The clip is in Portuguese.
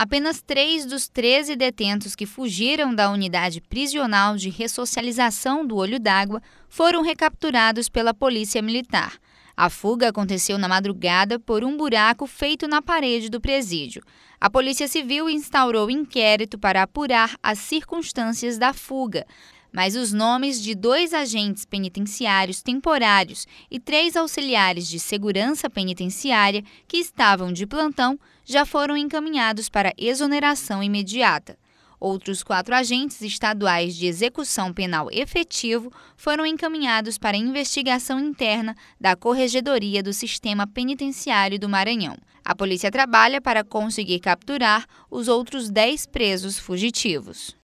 Apenas três dos 13 detentos que fugiram da unidade prisional de ressocialização do Olho d'Água foram recapturados pela Polícia Militar. A fuga aconteceu na madrugada por um buraco feito na parede do presídio. A Polícia Civil instaurou inquérito para apurar as circunstâncias da fuga mas os nomes de dois agentes penitenciários temporários e três auxiliares de segurança penitenciária que estavam de plantão já foram encaminhados para exoneração imediata. Outros quatro agentes estaduais de execução penal efetivo foram encaminhados para investigação interna da Corregedoria do Sistema Penitenciário do Maranhão. A polícia trabalha para conseguir capturar os outros dez presos fugitivos.